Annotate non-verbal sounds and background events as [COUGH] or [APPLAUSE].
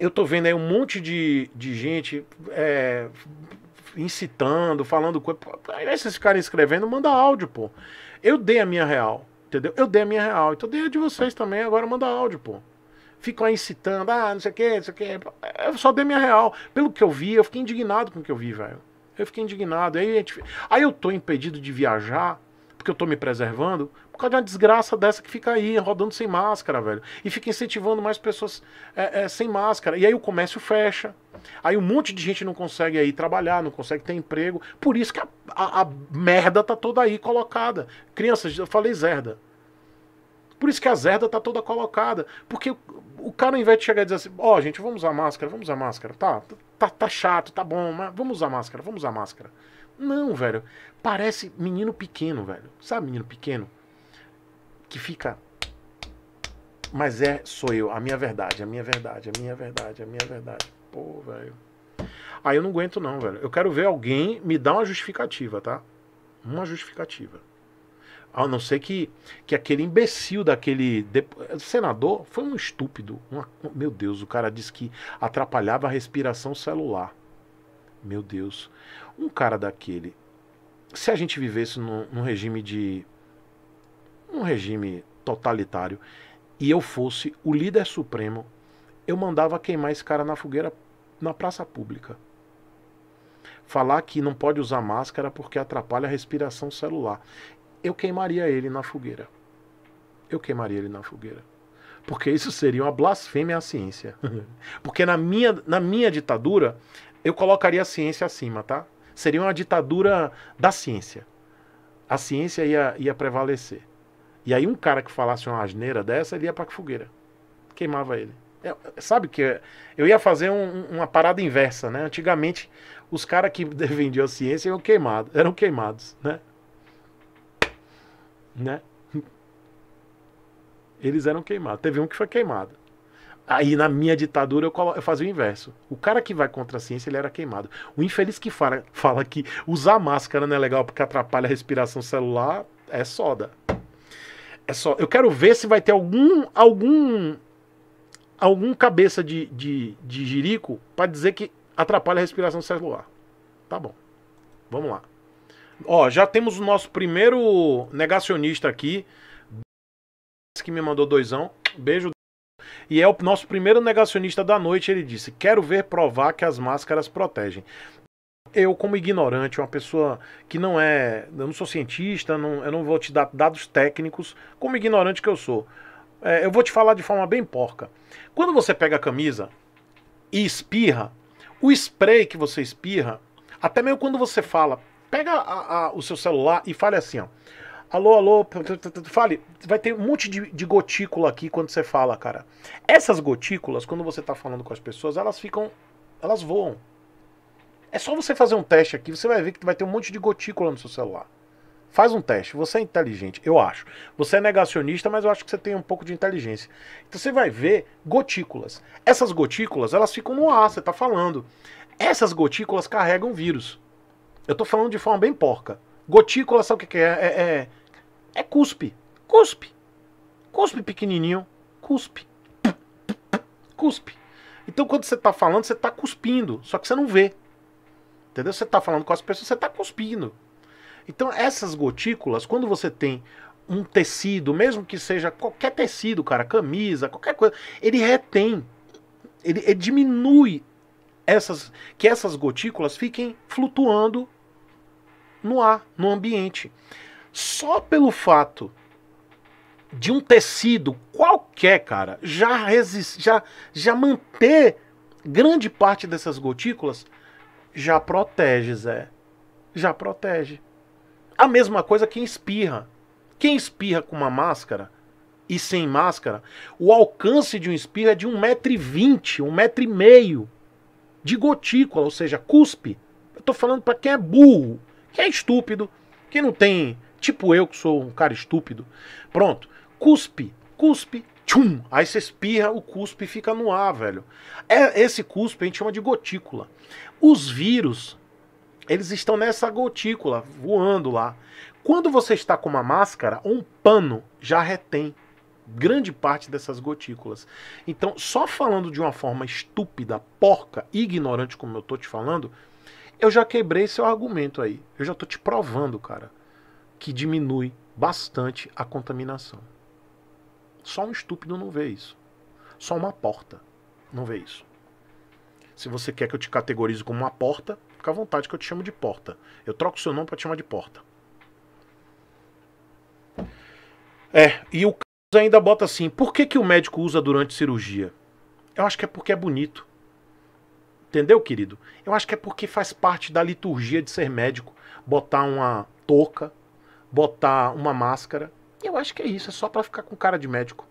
eu tô vendo aí um monte de, de gente é, incitando, falando coisa. Aí esses caras escrevendo, manda áudio, pô. Eu dei a minha real, entendeu? Eu dei a minha real. Então dei a de vocês também, agora manda áudio, pô. Ficam aí incitando, ah, não sei o que, não sei o que. Eu só dei a minha real. Pelo que eu vi, eu fiquei indignado com o que eu vi, velho. Eu fiquei indignado. Aí, a gente... aí eu tô impedido de viajar porque eu tô me preservando, por causa de uma desgraça dessa que fica aí, rodando sem máscara, velho. E fica incentivando mais pessoas é, é, sem máscara. E aí o comércio fecha. Aí um monte de gente não consegue aí trabalhar, não consegue ter emprego. Por isso que a, a, a merda tá toda aí colocada. Crianças, eu falei zerda. Por isso que a zerda tá toda colocada. Porque o, cara, ao invés de chegar e dizer assim, ó, oh, gente, vamos usar máscara, vamos usar máscara. Tá, tá, tá chato, tá bom, mas vamos usar máscara, vamos usar máscara. Não, velho. Parece menino pequeno, velho. Sabe menino pequeno? Que fica. Mas é, sou eu, a minha verdade, a minha verdade, a minha verdade, a minha verdade. Pô, velho. Aí eu não aguento, não, velho. Eu quero ver alguém me dar uma justificativa, tá? Uma justificativa. A não ser que, que aquele imbecil daquele de... senador foi um estúpido. Uma... meu Deus, o cara disse que atrapalhava a respiração celular. Meu Deus. Um cara daquele. Se a gente vivesse num, num regime de. um regime totalitário e eu fosse o líder supremo, eu mandava queimar esse cara na fogueira na praça pública. Falar que não pode usar máscara porque atrapalha a respiração celular. Eu queimaria ele na fogueira. Eu queimaria ele na fogueira. Porque isso seria uma blasfêmia à ciência. [LAUGHS] porque na minha, na minha ditadura, eu colocaria a ciência acima, tá? Seria uma ditadura da ciência. A ciência ia, ia prevalecer. E aí um cara que falasse uma asneira dessa, ele ia pra fogueira. Queimava ele. Eu, é, é, sabe que é? eu ia fazer um, uma parada inversa, né? Antigamente, os caras que [LAUGHS] defendiam a ciência eram queimados, eram queimados, né? Né? Eles eram queimados. Teve um que foi queimado. Aí na minha ditadura eu, eu, fazia o inverso. O cara que vai contra a ciência, ele era queimado. O infeliz que fala, fala que usar máscara não é legal porque atrapalha a respiração celular, é soda. É só. Eu quero ver se vai ter algum algum algum cabeça de, de, de jirico para dizer que atrapalha a respiração celular. Tá bom. Vamos lá. Ó, já temos o nosso primeiro negacionista aqui que me mandou doisão. Beijo e é o nosso primeiro negacionista da noite. Ele disse: Quero ver provar que as máscaras protegem. Eu, como ignorante, uma pessoa que não é. Eu não sou cientista, não, eu não vou te dar dados técnicos, como ignorante que eu sou. É, eu vou te falar de forma bem porca. Quando você pega a camisa e espirra, o spray que você espirra, até mesmo quando você fala, pega a, a, o seu celular e fale assim, ó. Alô, alô, fale. Vai ter um monte de, de gotícula aqui quando você fala, cara. Essas gotículas, quando você tá falando com as pessoas, elas ficam. Elas voam. É só você fazer um teste aqui, você vai ver que vai ter um monte de gotícula no seu celular. Faz um teste. Você é inteligente, eu acho. Você é negacionista, mas eu acho que você tem um pouco de inteligência. Então você vai ver gotículas. Essas gotículas, elas ficam no ar, você tá falando. Essas gotículas carregam vírus. Eu tô falando de forma bem porca. Gotícula, sabe o que, que é? É, é é cuspe. Cuspe. Cuspe pequenininho. Cuspe. Cuspe. Então quando você tá falando, você tá cuspindo, só que você não vê. Entendeu? Você tá falando com as pessoas, você tá cuspindo. Então essas gotículas, quando você tem um tecido, mesmo que seja qualquer tecido, cara, camisa, qualquer coisa, ele retém, ele, ele diminui essas, que essas gotículas fiquem flutuando no ar, no ambiente só pelo fato de um tecido qualquer, cara, já, resist, já, já manter grande parte dessas gotículas, já protege, Zé. Já protege. A mesma coisa quem espirra. Quem espirra com uma máscara e sem máscara, o alcance de um espirro é de 1,20m, 1,5m de gotícula, ou seja, cuspe. Eu tô falando para quem é burro, quem é estúpido, quem não tem Tipo eu que sou um cara estúpido. Pronto, cuspe, cuspe, tchum. Aí você espirra, o cuspe fica no ar, velho. É, esse cuspe a gente chama de gotícula. Os vírus, eles estão nessa gotícula voando lá. Quando você está com uma máscara, um pano já retém grande parte dessas gotículas. Então, só falando de uma forma estúpida, porca, ignorante como eu tô te falando, eu já quebrei seu argumento aí. Eu já tô te provando, cara que diminui bastante a contaminação. Só um estúpido não vê isso. Só uma porta não vê isso. Se você quer que eu te categorize como uma porta, fica à vontade que eu te chamo de porta. Eu troco o seu nome para te chamar de porta. É, e o Carlos ainda bota assim: por que, que o médico usa durante cirurgia? Eu acho que é porque é bonito. Entendeu, querido? Eu acho que é porque faz parte da liturgia de ser médico botar uma touca, botar uma máscara. E eu acho que é isso, é só para ficar com cara de médico.